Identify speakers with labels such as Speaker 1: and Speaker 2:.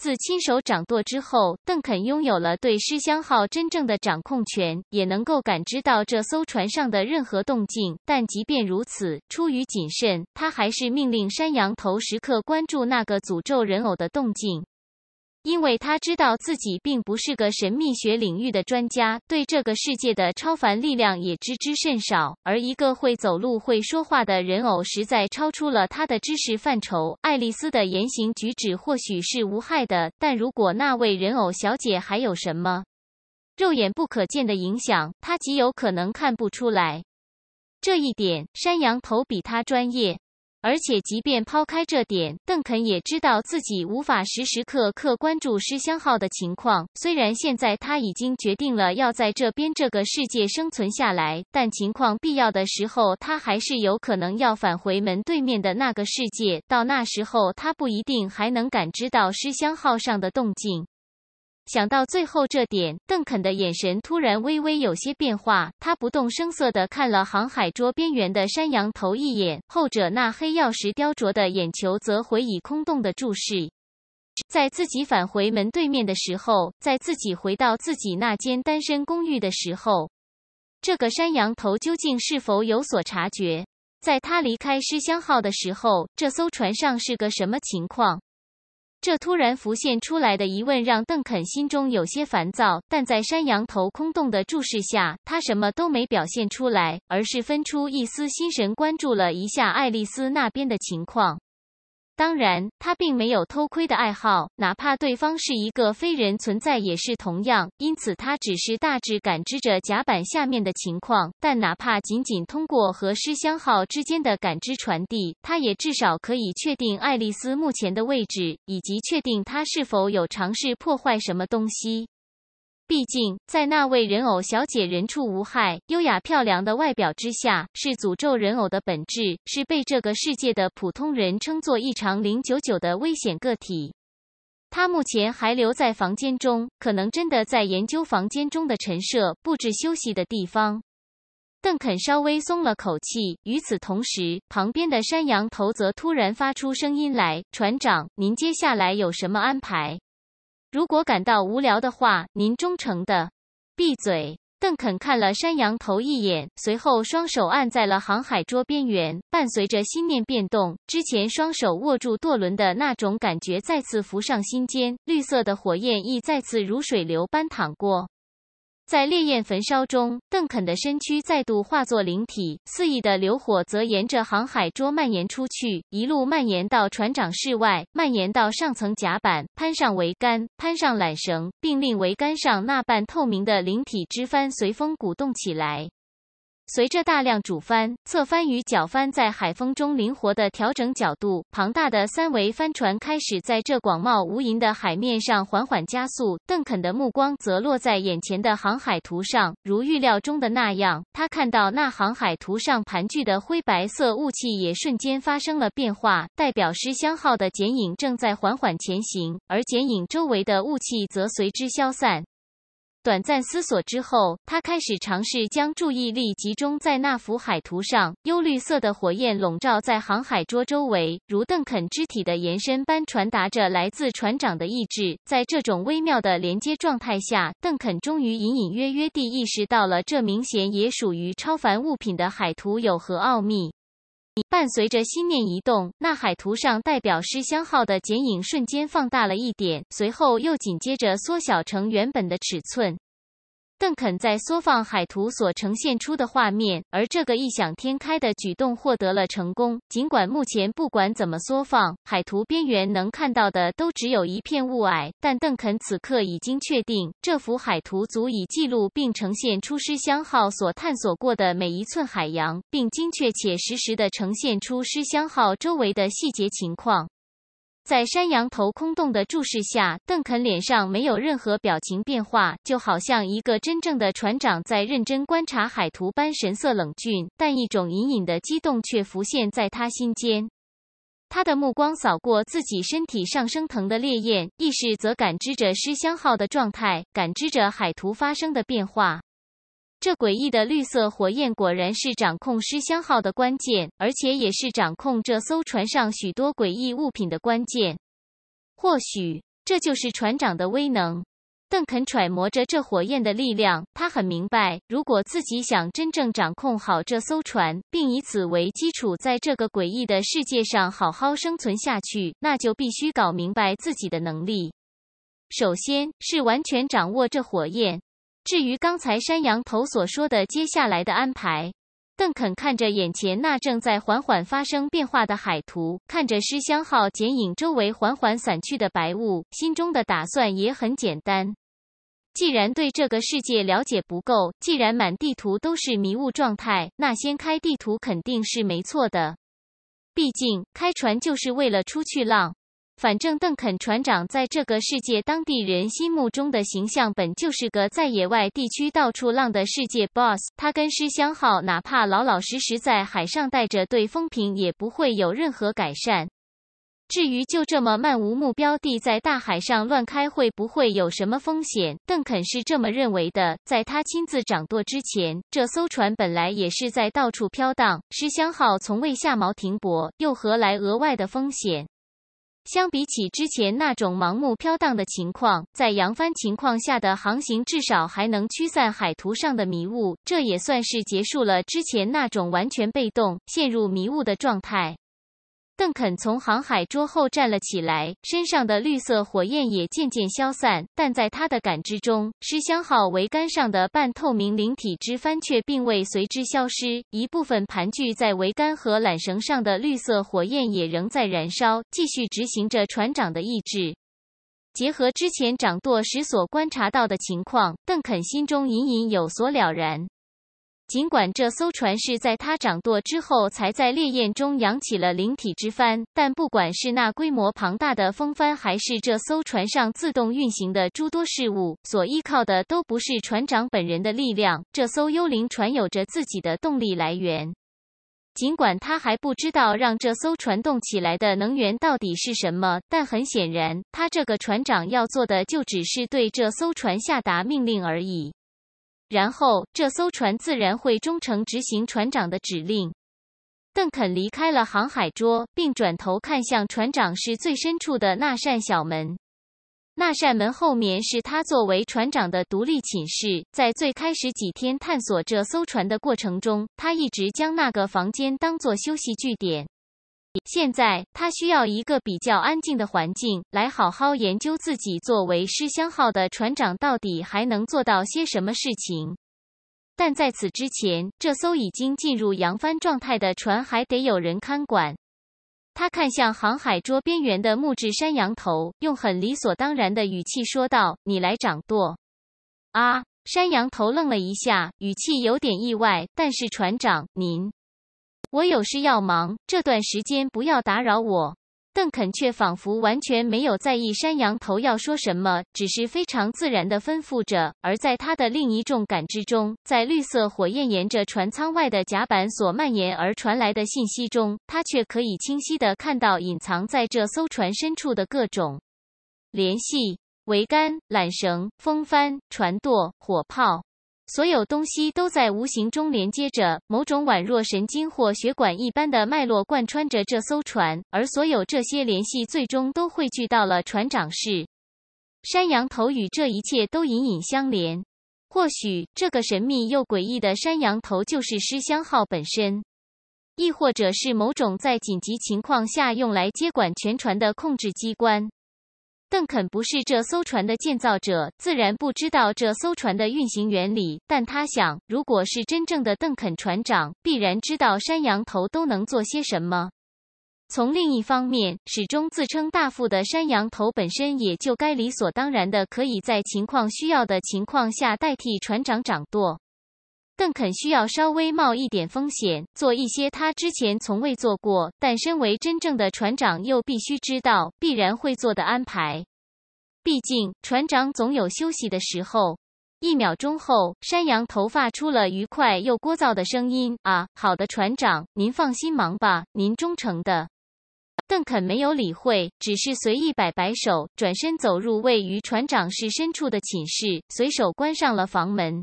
Speaker 1: 自亲手掌舵之后，邓肯拥有了对失香号真正的掌控权，也能够感知到这艘船上的任何动静。但即便如此，出于谨慎，他还是命令山羊头时刻关注那个诅咒人偶的动静。因为他知道自己并不是个神秘学领域的专家，对这个世界的超凡力量也知之甚少。而一个会走路、会说话的人偶，实在超出了他的知识范畴。爱丽丝的言行举止或许是无害的，但如果那位人偶小姐还有什么肉眼不可见的影响，他极有可能看不出来。这一点，山羊头比他专业。而且，即便抛开这点，邓肯也知道自己无法时时刻刻关注失相号的情况。虽然现在他已经决定了要在这边这个世界生存下来，但情况必要的时候，他还是有可能要返回门对面的那个世界。到那时候，他不一定还能感知到失相号上的动静。想到最后这点，邓肯的眼神突然微微有些变化。他不动声色地看了航海桌边缘的山羊头一眼，后者那黑曜石雕琢的眼球则回以空洞的注视。在自己返回门对面的时候，在自己回到自己那间单身公寓的时候，这个山羊头究竟是否有所察觉？在他离开失相号的时候，这艘船上是个什么情况？这突然浮现出来的疑问让邓肯心中有些烦躁，但在山羊头空洞的注视下，他什么都没表现出来，而是分出一丝心神关注了一下爱丽丝那边的情况。当然，他并没有偷窥的爱好，哪怕对方是一个非人存在，也是同样。因此，他只是大致感知着甲板下面的情况。但哪怕仅仅通过和失箱号之间的感知传递，他也至少可以确定爱丽丝目前的位置，以及确定她是否有尝试破坏什么东西。毕竟，在那位人偶小姐人畜无害、优雅漂亮的外表之下，是诅咒人偶的本质，是被这个世界的普通人称作异常零九九的危险个体。他目前还留在房间中，可能真的在研究房间中的陈设布置、休息的地方。邓肯稍微松了口气，与此同时，旁边的山羊头则突然发出声音来：“船长，您接下来有什么安排？”如果感到无聊的话，您忠诚的闭嘴。邓肯看了山羊头一眼，随后双手按在了航海桌边缘。伴随着心念变动，之前双手握住舵轮的那种感觉再次浮上心间。绿色的火焰亦再次如水流般淌过。在烈焰焚烧中，邓肯的身躯再度化作灵体，肆意的流火则沿着航海桌蔓延出去，一路蔓延到船长室外，蔓延到上层甲板，攀上桅杆，攀上缆绳，并令桅杆上那半透明的灵体之帆随风鼓动起来。随着大量主帆、侧帆与角帆在海风中灵活地调整角度，庞大的三维帆船开始在这广袤无垠的海面上缓缓加速。邓肯的目光则落在眼前的航海图上，如预料中的那样，他看到那航海图上盘踞的灰白色雾气也瞬间发生了变化，代表“失相号”的剪影正在缓缓前行，而剪影周围的雾气则随之消散。短暂思索之后，他开始尝试将注意力集中在那幅海图上。幽绿色的火焰笼罩在航海桌周围，如邓肯肢体的延伸般传达着来自船长的意志。在这种微妙的连接状态下，邓肯终于隐隐约约地意识到了这明显也属于超凡物品的海图有何奥秘。伴随着心念一动，那海图上代表诗相号的剪影瞬间放大了一点，随后又紧接着缩小成原本的尺寸。邓肯在缩放海图所呈现出的画面，而这个异想天开的举动获得了成功。尽管目前不管怎么缩放，海图边缘能看到的都只有一片雾霭，但邓肯此刻已经确定，这幅海图足以记录并呈现出“失箱号”所探索过的每一寸海洋，并精确且实时地呈现出“失箱号”周围的细节情况。在山羊头空洞的注视下，邓肯脸上没有任何表情变化，就好像一个真正的船长在认真观察海图般神色冷峻，但一种隐隐的激动却浮现在他心间。他的目光扫过自己身体上升腾的烈焰，意识则感知着失香号的状态，感知着海图发生的变化。这诡异的绿色火焰果然是掌控尸箱号的关键，而且也是掌控这艘船上许多诡异物品的关键。或许这就是船长的威能。邓肯揣摩着这火焰的力量，他很明白，如果自己想真正掌控好这艘船，并以此为基础，在这个诡异的世界上好好生存下去，那就必须搞明白自己的能力。首先是完全掌握这火焰。至于刚才山羊头所说的接下来的安排，邓肯看着眼前那正在缓缓发生变化的海图，看着失箱号剪影周围缓缓散去的白雾，心中的打算也很简单。既然对这个世界了解不够，既然满地图都是迷雾状态，那先开地图肯定是没错的。毕竟开船就是为了出去浪。反正邓肯船长在这个世界当地人心目中的形象，本就是个在野外地区到处浪的世界 BOSS。他跟失相号哪怕老老实实，在海上待着，对风评也不会有任何改善。至于就这么漫无目标地在大海上乱开，会不会有什么风险？邓肯是这么认为的。在他亲自掌舵之前，这艘船本来也是在到处飘荡，失相号从未下锚停泊，又何来额外的风险？相比起之前那种盲目飘荡的情况，在扬帆情况下的航行至少还能驱散海图上的迷雾，这也算是结束了之前那种完全被动、陷入迷雾的状态。邓肯从航海桌后站了起来，身上的绿色火焰也渐渐消散。但在他的感知中，失相号桅杆上的半透明灵体之帆却并未随之消失，一部分盘踞在桅杆和缆绳上的绿色火焰也仍在燃烧，继续执行着船长的意志。结合之前掌舵时所观察到的情况，邓肯心中隐隐有所了然。尽管这艘船是在他掌舵之后才在烈焰中扬起了灵体之帆，但不管是那规模庞大的风帆，还是这艘船上自动运行的诸多事物，所依靠的都不是船长本人的力量。这艘幽灵船有着自己的动力来源。尽管他还不知道让这艘船动起来的能源到底是什么，但很显然，他这个船长要做的就只是对这艘船下达命令而已。然后，这艘船自然会忠诚执行船长的指令。邓肯离开了航海桌，并转头看向船长室最深处的那扇小门。那扇门后面是他作为船长的独立寝室。在最开始几天探索这艘船的过程中，他一直将那个房间当作休息据点。现在他需要一个比较安静的环境，来好好研究自己作为失香号的船长到底还能做到些什么事情。但在此之前，这艘已经进入扬帆状态的船还得有人看管。他看向航海桌边缘的木质山羊头，用很理所当然的语气说道：“你来掌舵。”啊！山羊头愣了一下，语气有点意外，但是船长您。我有事要忙，这段时间不要打扰我。邓肯却仿佛完全没有在意山羊头要说什么，只是非常自然地吩咐着。而在他的另一重感知中，在绿色火焰沿着船舱外的甲板所蔓延而传来的信息中，他却可以清晰地看到隐藏在这艘船深处的各种联系：桅杆、缆绳、风帆、船舵、火炮。所有东西都在无形中连接着，某种宛若神经或血管一般的脉络贯穿着这艘船，而所有这些联系最终都汇聚到了船长室。山羊头与这一切都隐隐相连，或许这个神秘又诡异的山羊头就是失香号本身，亦或者是某种在紧急情况下用来接管全船的控制机关。邓肯不是这艘船的建造者，自然不知道这艘船的运行原理。但他想，如果是真正的邓肯船长，必然知道山羊头都能做些什么。从另一方面，始终自称大副的山羊头本身也就该理所当然的，可以在情况需要的情况下代替船长掌舵。邓肯需要稍微冒一点风险，做一些他之前从未做过，但身为真正的船长又必须知道必然会做的安排。毕竟船长总有休息的时候。一秒钟后，山羊头发出了愉快又聒噪的声音啊！好的，船长，您放心忙吧，您忠诚的邓肯没有理会，只是随意摆摆手，转身走入位于船长室深处的寝室，随手关上了房门。